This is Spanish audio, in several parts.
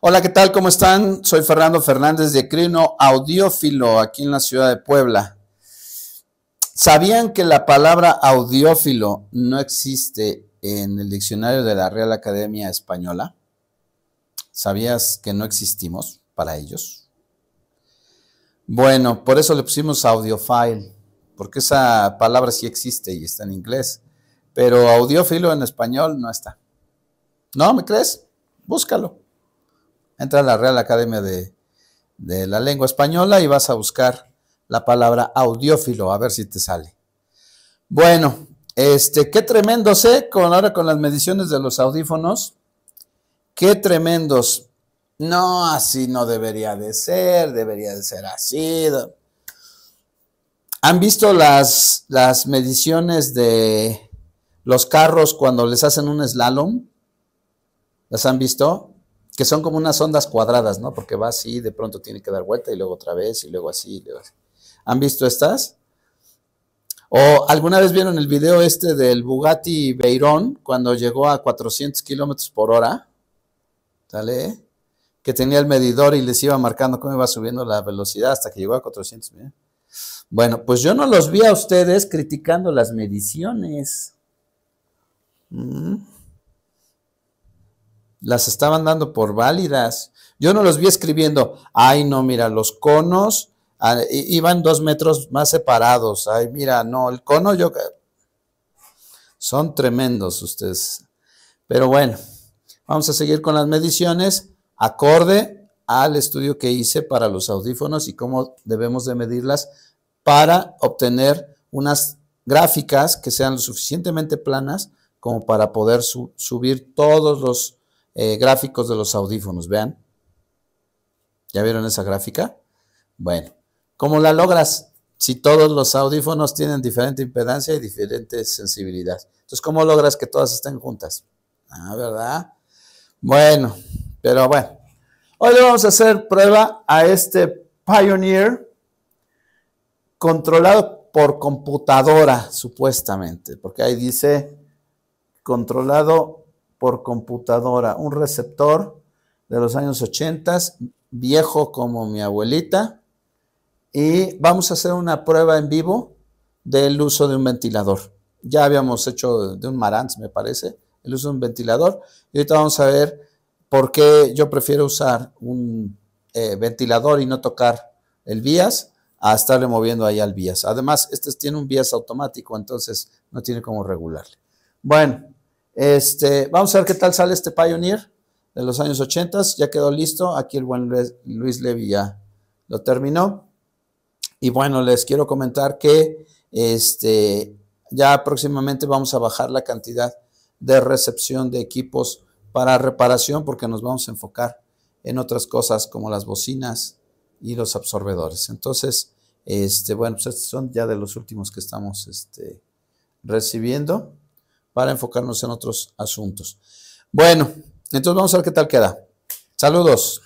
Hola, ¿qué tal? ¿Cómo están? Soy Fernando Fernández de Crino Audiófilo, aquí en la ciudad de Puebla. ¿Sabían que la palabra audiófilo no existe en el diccionario de la Real Academia Española? ¿Sabías que no existimos para ellos? Bueno, por eso le pusimos audiophile, porque esa palabra sí existe y está en inglés, pero audiófilo en español no está. ¿No? ¿Me crees? Búscalo. Entra a la Real Academia de, la Lengua Española y vas a buscar la palabra audiófilo, a ver si te sale. Bueno, este, qué tremendo sé con ahora con las mediciones de los audífonos. Qué tremendos. No, así no debería de ser, debería de ser así. ¿Han visto las, las mediciones de los carros cuando les hacen un slalom? ¿Las han visto? que son como unas ondas cuadradas, ¿no? Porque va así, de pronto tiene que dar vuelta y luego otra vez y luego así. Y luego ¿Han visto estas? ¿O alguna vez vieron el video este del Bugatti Veyron cuando llegó a 400 kilómetros por hora? ¿Sale? Que tenía el medidor y les iba marcando cómo iba subiendo la velocidad hasta que llegó a 400. Bueno, pues yo no los vi a ustedes criticando las mediciones. Mm las estaban dando por válidas. Yo no los vi escribiendo, ay, no, mira, los conos ah, iban dos metros más separados, ay, mira, no, el cono yo... Son tremendos ustedes. Pero bueno, vamos a seguir con las mediciones acorde al estudio que hice para los audífonos y cómo debemos de medirlas para obtener unas gráficas que sean lo suficientemente planas como para poder subir todos los eh, gráficos de los audífonos, vean. ¿Ya vieron esa gráfica? Bueno, ¿cómo la logras? Si todos los audífonos tienen diferente impedancia y diferente sensibilidad. Entonces, ¿cómo logras que todas estén juntas? Ah, ¿verdad? Bueno, pero bueno. Hoy le vamos a hacer prueba a este Pioneer controlado por computadora, supuestamente, porque ahí dice controlado por computadora, un receptor de los años 80, viejo como mi abuelita, y vamos a hacer una prueba en vivo del uso de un ventilador. Ya habíamos hecho de un Marantz, me parece, el uso de un ventilador, y ahorita vamos a ver por qué yo prefiero usar un eh, ventilador y no tocar el vías a estarle moviendo ahí al vías. Además, este tiene un vías automático, entonces no tiene cómo regularle. Bueno. Este, vamos a ver qué tal sale este Pioneer de los años 80. Ya quedó listo. Aquí el buen Luis Levy ya lo terminó. Y bueno, les quiero comentar que este, ya próximamente vamos a bajar la cantidad de recepción de equipos para reparación porque nos vamos a enfocar en otras cosas como las bocinas y los absorbedores. Entonces, este, bueno, pues estos son ya de los últimos que estamos recibiendo para enfocarnos en otros asuntos. Bueno, entonces vamos a ver qué tal queda. Saludos.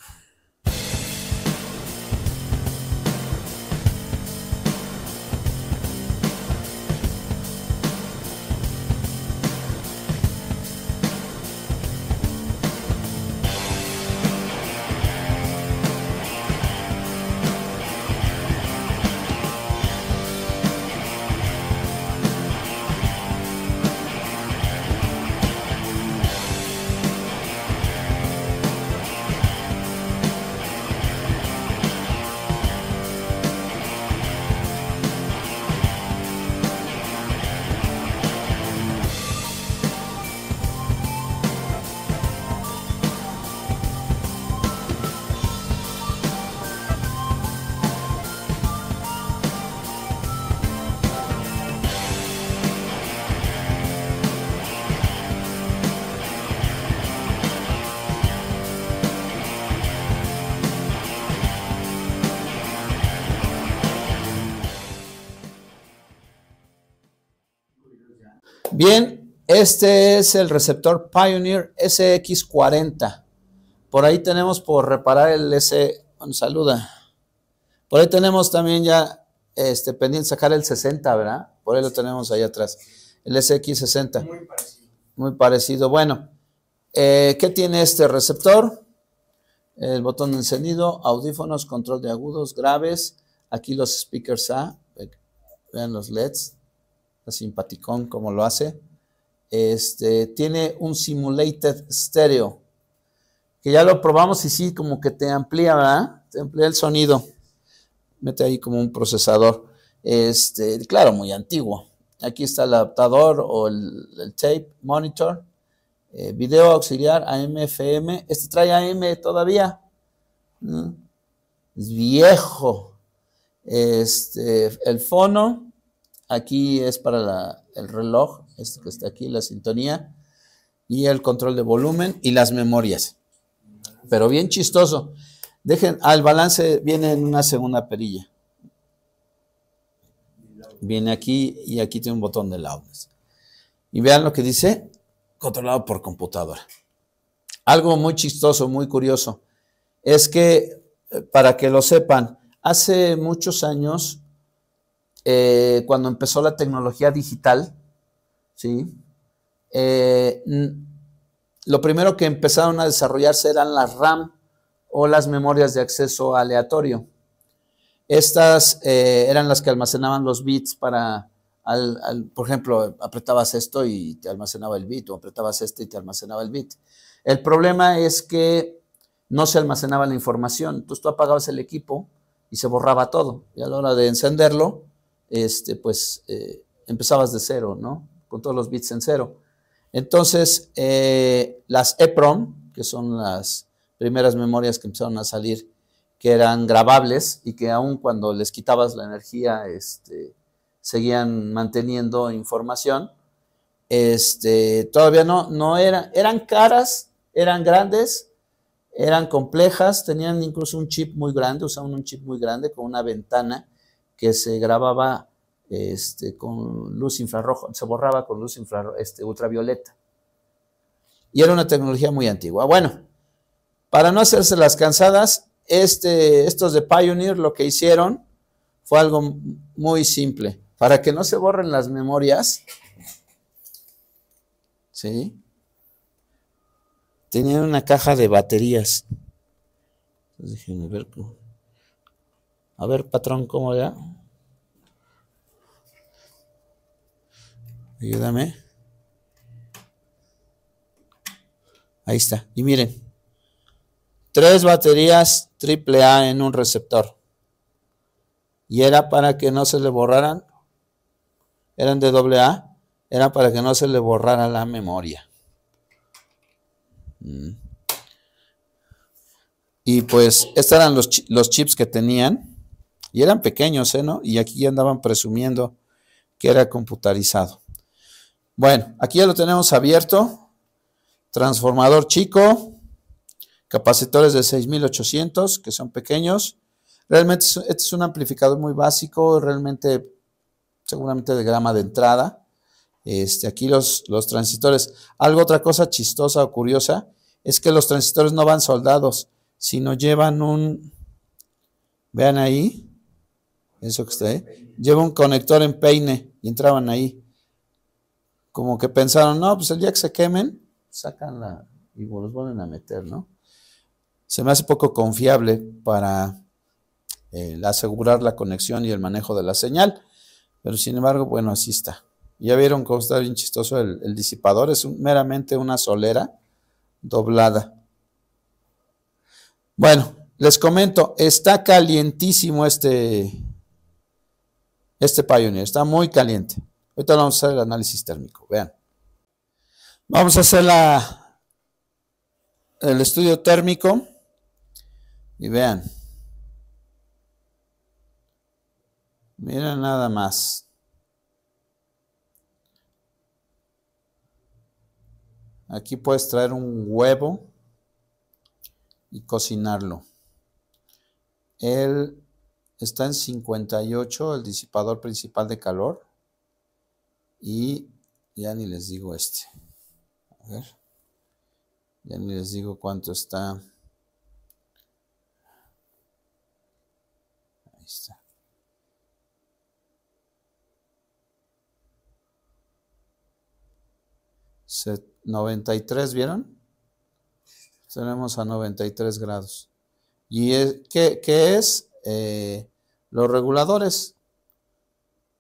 Bien, este es el receptor Pioneer SX40. Por ahí tenemos por reparar el S. saluda. Por ahí tenemos también ya este, pendiente sacar el 60, ¿verdad? Por ahí lo tenemos ahí atrás. El SX60. Muy parecido. Muy parecido. Bueno, eh, ¿qué tiene este receptor? El botón de encendido, audífonos, control de agudos, graves. Aquí los speakers A. Eh, vean los LEDs simpaticón como lo hace. Este, tiene un simulated stereo, que ya lo probamos y sí, como que te amplía, ¿verdad? Te amplía el sonido. Mete ahí como un procesador. Este, claro, muy antiguo. Aquí está el adaptador o el, tape, monitor, eh, video auxiliar, AM, FM. Este trae AM todavía. Mm. Es viejo. Este, el fono Aquí es para el reloj, Esto que está aquí, la sintonía, y el control de volumen y las memorias. Pero bien chistoso. Dejen, al balance viene en una segunda perilla. Viene aquí y aquí tiene un botón de loudness. Y vean lo que dice, controlado por computadora. Algo muy chistoso, muy curioso, es que, eh, para que lo sepan, hace muchos años eh, cuando empezó la tecnología digital, ¿sí? Eh, lo primero que empezaron a desarrollarse eran las RAM o las memorias de acceso aleatorio. Estas eh, eran las que almacenaban los bits para, por ejemplo, apretabas esto y te almacenaba el bit, o apretabas esto y te almacenaba el bit. El problema es que no se almacenaba la información, entonces tú apagabas el equipo y se borraba todo, y a la hora de encenderlo, este, pues eh, empezabas de cero, ¿no? Con todos los bits en cero. Entonces, eh, las EPROM, que son las primeras memorias que empezaron a salir, que eran grabables y que aun cuando les quitabas la energía, este, seguían manteniendo información. Este, todavía no, no eran, eran caras, eran grandes, eran complejas, tenían incluso un chip muy grande, usaban un chip muy grande con una ventana que se grababa este, con luz infrarroja, se borraba con luz este, ultravioleta. Y era una tecnología muy antigua. Bueno, para no hacerse las cansadas, este, estos de Pioneer lo que hicieron fue algo muy simple. Para que no se borren las memorias, ¿sí? Tenían una caja de baterías. ver. A ver, patrón, ¿cómo ya Ayúdame. Ahí está. Y miren, tres baterías AAA en un receptor. Y era para que no se le borraran. Eran de doble A. Era para que no se le borrara la memoria. Mm. Y pues, estos eran los, chips que tenían. Y eran pequeños, ¿eh? ¿No? Y aquí ya andaban presumiendo que era computarizado. Bueno, aquí ya lo tenemos abierto. Transformador chico, capacitores de 6800 que son pequeños. Realmente este es un amplificador muy básico, realmente seguramente de grama de entrada. Este, aquí los, los transistores. Algo otra cosa chistosa o curiosa es que los transistores no van soldados, sino llevan un, vean ahí, eso que está ahí, lleva un conector en peine y entraban ahí como que pensaron, no, pues el día que se quemen, sacan la, y los vuelven a meter, ¿no? Se me hace poco confiable para eh, asegurar la conexión y el manejo de la señal, pero sin embargo, bueno, así está. Ya vieron cómo está bien chistoso el, disipador, es meramente una solera doblada. Bueno, les comento, está calientísimo este, este Pioneer, está muy caliente. Ahorita vamos a hacer el análisis térmico, vean. Vamos a hacer el estudio térmico y vean. mira nada más. Aquí puedes traer un huevo y cocinarlo. Él está en 58, el disipador principal de calor. Y ya ni les digo este. A ver. Ya ni les digo cuánto está. Ahí está. 93, ¿vieron? Tenemos a 93 grados. ¿Y es, qué, qué es? Eh, los reguladores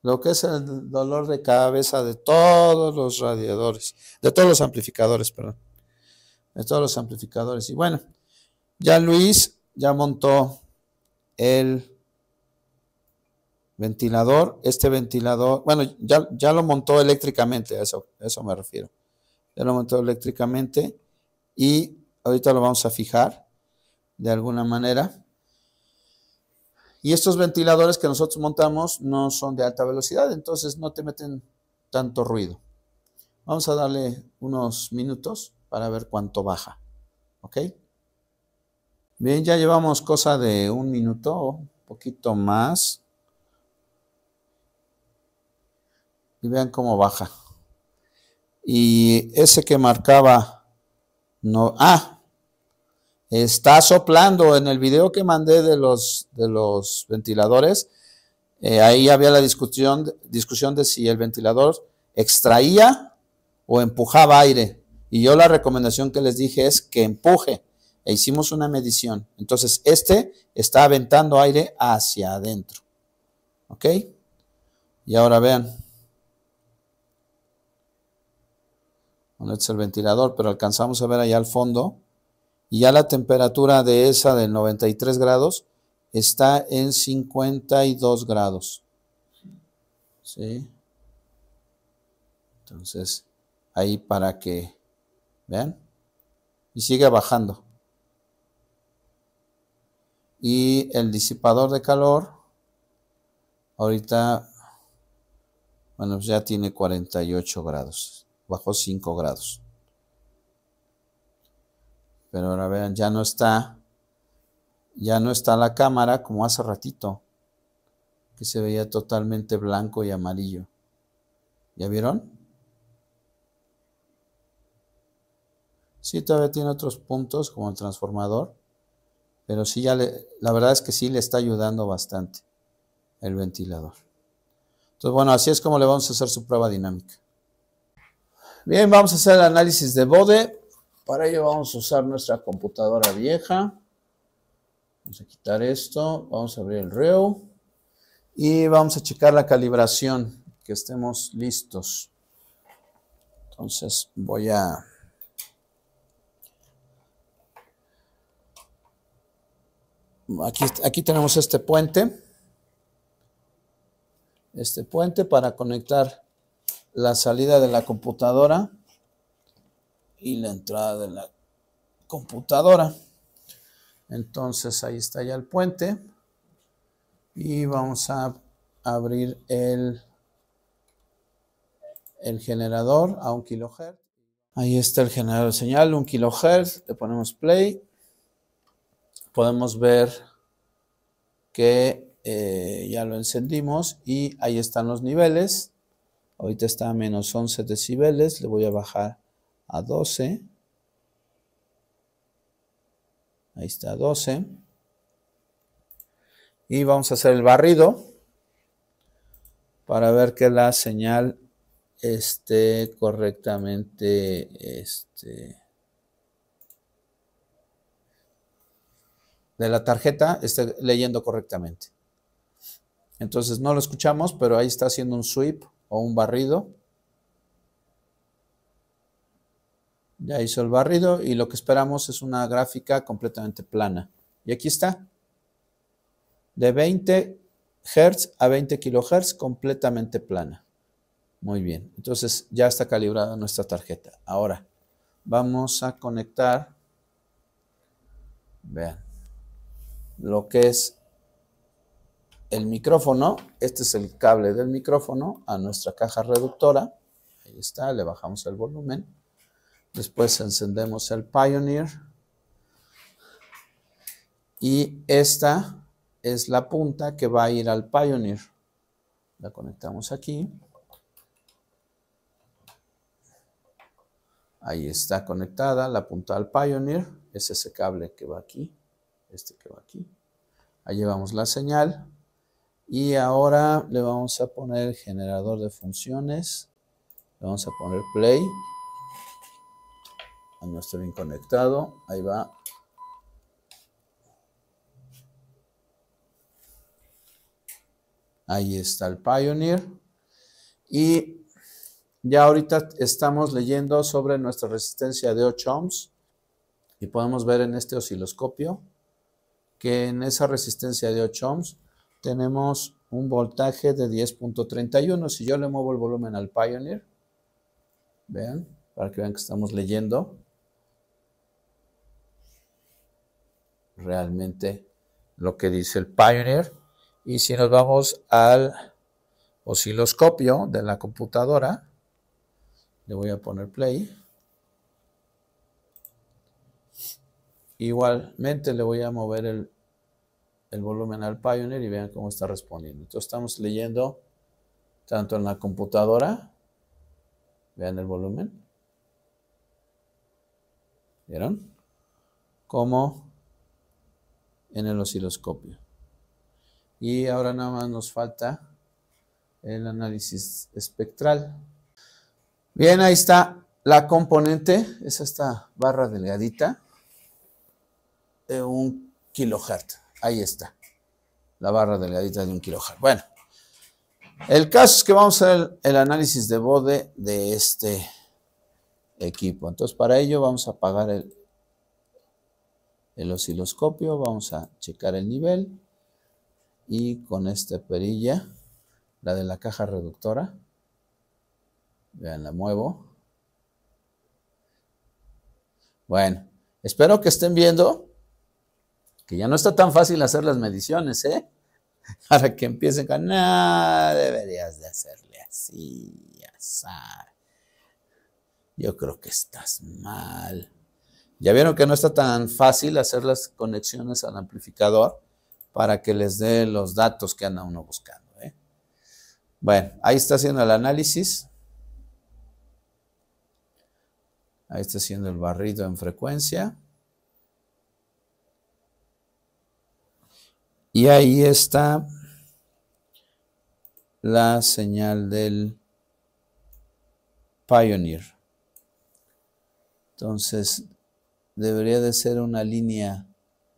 lo que es el dolor de cabeza de todos los radiadores, de todos los amplificadores, perdón, de todos los amplificadores. Y bueno, ya Luis ya montó el ventilador, este ventilador, bueno, ya, ya lo montó eléctricamente, eso, a eso me refiero. Ya lo montó eléctricamente y ahorita lo vamos a fijar de alguna manera. Y estos ventiladores que nosotros montamos no son de alta velocidad, entonces no te meten tanto ruido. Vamos a darle unos minutos para ver cuánto baja. ¿Ok? Bien, ya llevamos cosa de un minuto, un poquito más. Y vean cómo baja. Y ese que marcaba... No, ah, está soplando en el video que mandé de los, de los ventiladores. Eh, ahí había la discusión, discusión de si el ventilador extraía o empujaba aire. Y yo la recomendación que les dije es que empuje. E hicimos una medición. Entonces, este está aventando aire hacia adentro. ¿Ok? Y ahora vean. Este es el ventilador, pero alcanzamos a ver allá al fondo y ya la temperatura de esa de 93 grados está en 52 grados. ¿Sí? Entonces, ahí para que vean. Y sigue bajando. Y el disipador de calor, ahorita, bueno, pues ya tiene 48 grados, bajó 5 grados. Pero ahora vean, ya no está, ya no está la cámara como hace ratito, que se veía totalmente blanco y amarillo. ¿Ya vieron? Sí, todavía tiene otros puntos como el transformador, pero sí ya la verdad es que sí le está ayudando bastante el ventilador. Entonces, bueno, así es como le vamos a hacer su prueba dinámica. Bien, vamos a hacer el análisis de Bode. Para ello vamos a usar nuestra computadora vieja. Vamos a quitar esto, vamos a abrir el REO. y vamos a checar la calibración, que estemos listos. Entonces voy a... Aquí, aquí tenemos este puente, este puente para conectar la salida de la computadora y la entrada de la computadora. Entonces ahí está ya el puente. Y vamos a abrir el, el generador a un kilohertz. Ahí está el generador de señal, un kilohertz. Le ponemos play. Podemos ver que eh, ya lo encendimos y ahí están los niveles. Ahorita está a menos 11 decibeles. Le voy a bajar a 12. Ahí está, 12. Y vamos a hacer el barrido para ver que la señal esté correctamente este, de la tarjeta esté leyendo correctamente. Entonces no lo escuchamos, pero ahí está haciendo un sweep o un barrido. Ya hizo el barrido y lo que esperamos es una gráfica completamente plana. Y aquí está. De 20 Hz a 20 kHz completamente plana. Muy bien. Entonces ya está calibrada nuestra tarjeta. Ahora vamos a conectar. Vean. Lo que es el micrófono, este es el cable del micrófono a nuestra caja reductora. Ahí está, le bajamos el volumen. Después encendemos el Pioneer. Y esta es la punta que va a ir al Pioneer. La conectamos aquí. Ahí está conectada la punta al Pioneer. Es ese cable que va aquí. Este que va aquí. Ahí llevamos la señal. Y ahora le vamos a poner generador de funciones. Le vamos a poner play. No está bien conectado. Ahí va. Ahí está el Pioneer. Y ya ahorita estamos leyendo sobre nuestra resistencia de 8 ohms. Y podemos ver en este osciloscopio que en esa resistencia de 8 ohms tenemos un voltaje de 10.31. Si yo le muevo el volumen al Pioneer, vean, para que vean que estamos leyendo. realmente lo que dice el Pioneer. Y si nos vamos al osciloscopio de la computadora, le voy a poner play. Igualmente le voy a mover el, volumen al Pioneer y vean cómo está respondiendo. Entonces estamos leyendo tanto en la computadora, vean el volumen, ¿vieron? Como en el osciloscopio. Y ahora nada más nos falta el análisis espectral. Bien, ahí está la componente, es esta barra delgadita de un kilohertz. Ahí está, la barra delgadita de un kilohertz. Bueno, el caso es que vamos a hacer el, análisis de bode de este equipo. Entonces, para ello vamos a apagar el, el osciloscopio, vamos a checar el nivel y con esta perilla, la de la caja reductora, vean, la muevo. Bueno, espero que estén viendo que ya no está tan fácil hacer las mediciones, ¿eh? Para que empiecen a no, deberías de hacerle así, así. Yo creo que estás mal. Ya vieron que no está tan fácil hacer las conexiones al amplificador para que les dé los datos que anda uno buscando. ¿eh? Bueno, ahí está haciendo el análisis. Ahí está haciendo el barrido en frecuencia. Y ahí está la señal del Pioneer. Entonces, debería de ser una línea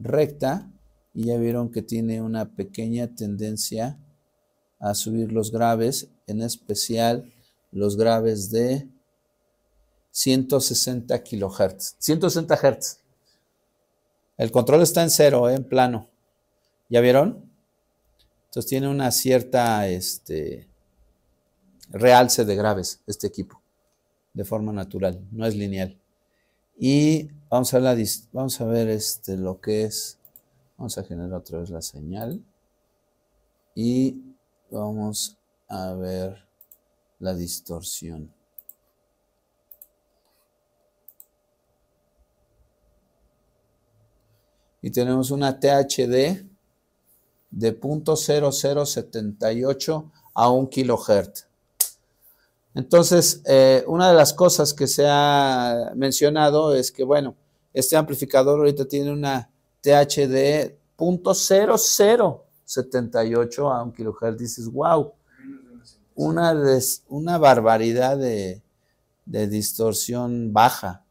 recta y ya vieron que tiene una pequeña tendencia a subir los graves, en especial los graves de 160 kilohertz, 160 hertz. El control está en cero, eh, en plano. ¿Ya vieron? Entonces tiene una cierta este, realce de graves este equipo, de forma natural, no es lineal. Y vamos a, vamos a ver este, lo que es. Vamos a generar otra vez la señal. Y vamos a ver la distorsión. Y tenemos una THD de 0.0078 a 1 kHz. Entonces, eh, una de las cosas que se ha mencionado es que, bueno, este amplificador ahorita tiene una THD .0078 0.0078 a un kilohertz. Dices, wow, una, una barbaridad de, de distorsión baja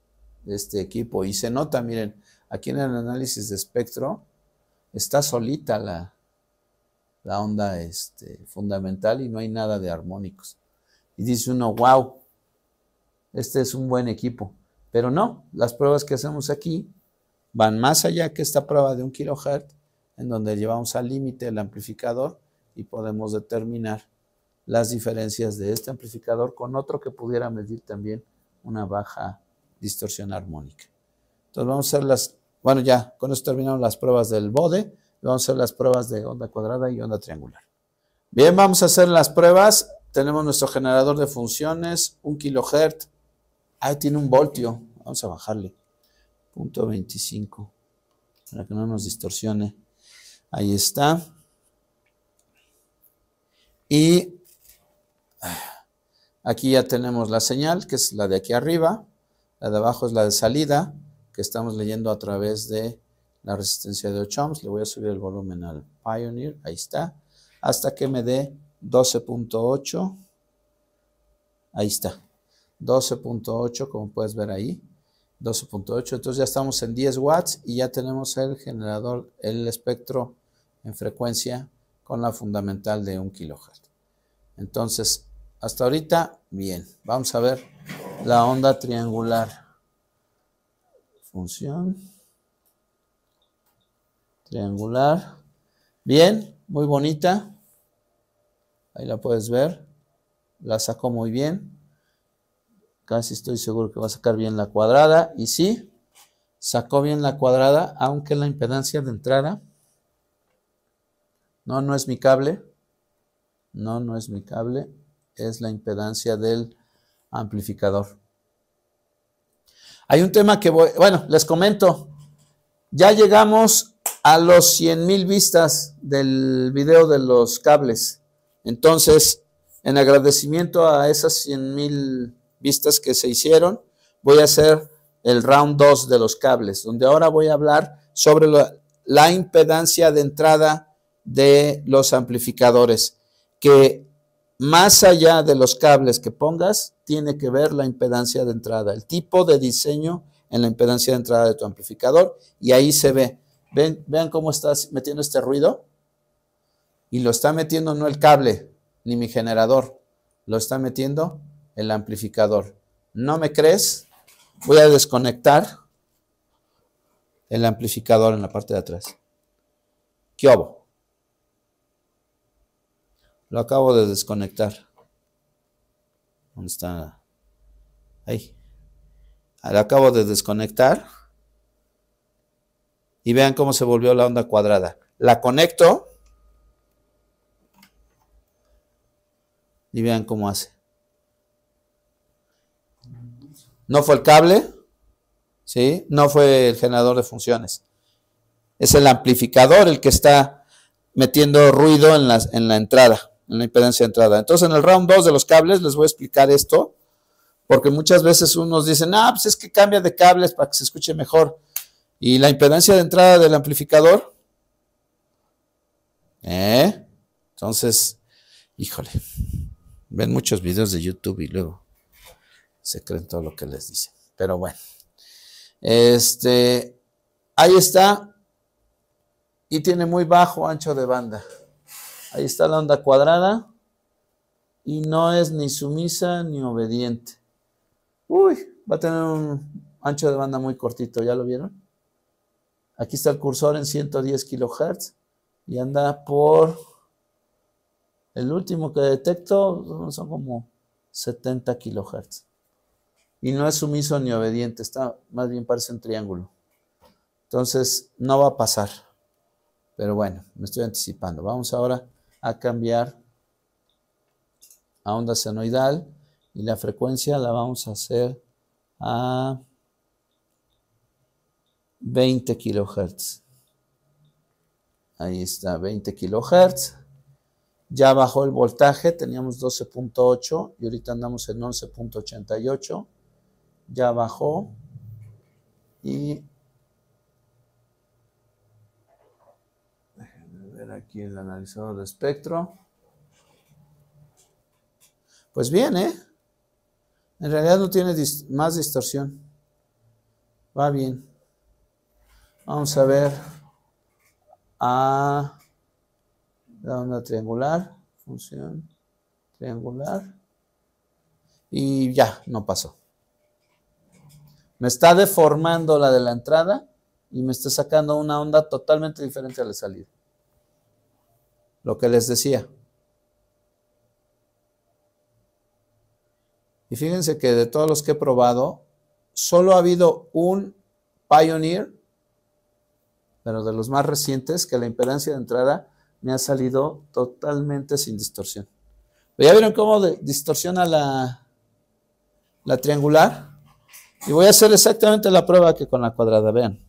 de este equipo. Y se nota, miren, aquí en el análisis de espectro está solita la, la onda este, fundamental y no hay nada de armónicos y dice uno, wow, este es un buen equipo. Pero no, las pruebas que hacemos aquí van más allá que esta prueba de un kilohertz, en donde llevamos al límite el amplificador y podemos determinar las diferencias de este amplificador con otro que pudiera medir también una baja distorsión armónica. Entonces vamos a hacer las, bueno ya, con esto terminamos las pruebas del bode, vamos a hacer las pruebas de onda cuadrada y onda triangular. Bien, vamos a hacer las pruebas tenemos nuestro generador de funciones, 1 kilohertz. Ahí tiene un voltio. Vamos a bajarle. Punto 25. Para que no nos distorsione. Ahí está. Y ah, aquí ya tenemos la señal, que es la de aquí arriba. La de abajo es la de salida, que estamos leyendo a través de la resistencia de 8 ohms. Le voy a subir el volumen al Pioneer. Ahí está. Hasta que me dé 12.8. Ahí está. 12.8, como puedes ver ahí. 12.8. Entonces ya estamos en 10 watts y ya tenemos el generador, el espectro en frecuencia con la fundamental de 1 kilohertz. Entonces, hasta ahorita, bien. Vamos a ver la onda triangular. Función. Triangular. Bien, muy bonita. Ahí la puedes ver. La sacó muy bien. Casi estoy seguro que va a sacar bien la cuadrada. Y sí, sacó bien la cuadrada, aunque la impedancia de entrada. No, no es mi cable. No, no es mi cable. Es la impedancia del amplificador. Hay un tema que voy, bueno, les comento. Ya llegamos a los 100 mil vistas del video de los cables. Entonces, en agradecimiento a esas 100 mil vistas que se hicieron, voy a hacer el round 2 de los cables, donde ahora voy a hablar sobre la, impedancia de entrada de los amplificadores, que más allá de los cables que pongas, tiene que ver la impedancia de entrada, el tipo de diseño en la impedancia de entrada de tu amplificador, y ahí se ve. vean cómo estás metiendo este ruido. Y lo está metiendo no el cable, ni mi generador, lo está metiendo el amplificador. ¿No me crees? Voy a desconectar el amplificador en la parte de atrás. ¿Qué hago? Lo acabo de desconectar. ¿Dónde está? Ahí. Lo acabo de desconectar. Y vean cómo se volvió la onda cuadrada. La conecto Y vean cómo hace. No fue el cable, ¿sí? No fue el generador de funciones. Es el amplificador el que está metiendo ruido en la, entrada, en la impedancia de entrada. Entonces, en el round 2 de los cables les voy a explicar esto, porque muchas veces unos dicen, ah, pues es que cambia de cables para que se escuche mejor. Y la impedancia de entrada del amplificador, ¿eh? Entonces, híjole. Ven muchos videos de YouTube y luego se creen todo lo que les dicen. Pero bueno, este, ahí está. Y tiene muy bajo ancho de banda. Ahí está la onda cuadrada. Y no es ni sumisa ni obediente. Uy, va a tener un ancho de banda muy cortito, ¿ya lo vieron? Aquí está el cursor en 110 kHz y anda por el último que detecto son como 70 kilohertz. Y no es sumiso ni obediente, está más bien parece un triángulo. Entonces, no va a pasar. Pero bueno, me estoy anticipando. Vamos ahora a cambiar a onda senoidal y la frecuencia la vamos a hacer a 20 kilohertz. Ahí está, 20 kilohertz. Ya bajó el voltaje, teníamos 12.8 y ahorita andamos en 11.88. Ya bajó. Y déjenme ver aquí el analizador de espectro. Pues bien, ¿eh? En realidad no tiene más distorsión. Va bien. Vamos a ver a la onda triangular, función triangular, y ya, no pasó. Me está deformando la de la entrada y me está sacando una onda totalmente diferente a la salida. Lo que les decía. Y fíjense que de todos los que he probado, solo ha habido un Pioneer, pero de los más recientes, que la impedancia de entrada me ha salido totalmente sin distorsión. ¿Ya vieron cómo distorsiona la, la triangular? Y voy a hacer exactamente la prueba que con la cuadrada, vean.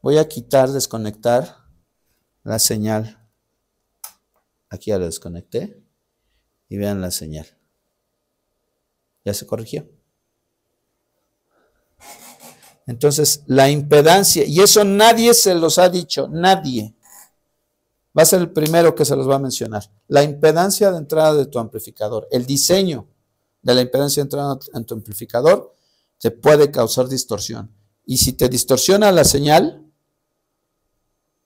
Voy a quitar, desconectar la señal. Aquí ya la desconecté y vean la señal. Ya se corrigió. Entonces, la impedancia, y eso nadie se los ha dicho, nadie. Va a ser el primero que se los va a mencionar. La impedancia de entrada de tu amplificador, el diseño de la impedancia de entrada en tu amplificador, te puede causar distorsión. Y si te distorsiona la señal,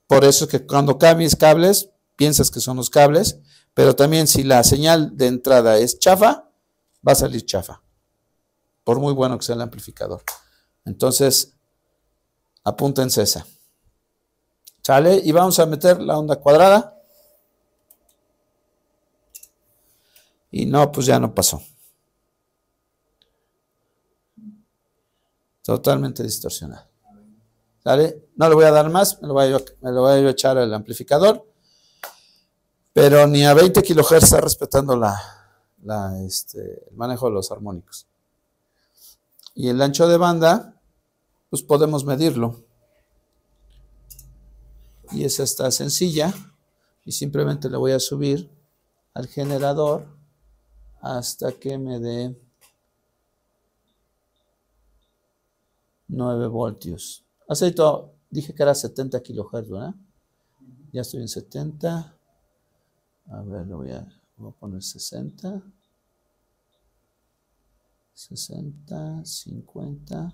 por eso es que cuando cambies cables, piensas que son los cables, pero también si la señal de entrada es chafa, va a salir chafa, por muy bueno que sea el amplificador. Entonces, apúntense esa. ¿Sale? Y vamos a meter la onda cuadrada. Y no, pues ya no pasó. Totalmente distorsionada. ¿Sale? No le voy a dar más, me lo voy a, echar al amplificador. Pero ni a 20 kHz está respetando la, este, el manejo de los armónicos. Y el ancho de banda, pues podemos medirlo. Y esa está sencilla. Y simplemente le voy a subir al generador hasta que me dé 9 voltios. Aceito, dije que era 70 kilohertz, ¿verdad? Ya estoy en 70. A ver, le voy a poner 60. 60, 50.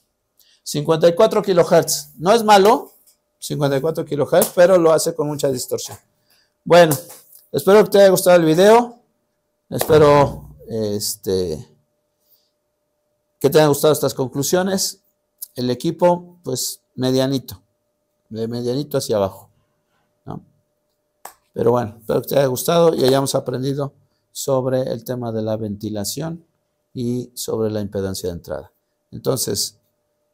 54 kilohertz. No es malo, 54 kilohertz, pero lo hace con mucha distorsión. Bueno, espero que te haya gustado el video. Espero este, que te hayan gustado estas conclusiones. El equipo, pues, medianito. De medianito hacia abajo. Pero bueno, espero que te haya gustado y hayamos aprendido sobre el tema de la ventilación y sobre la impedancia de entrada. Entonces,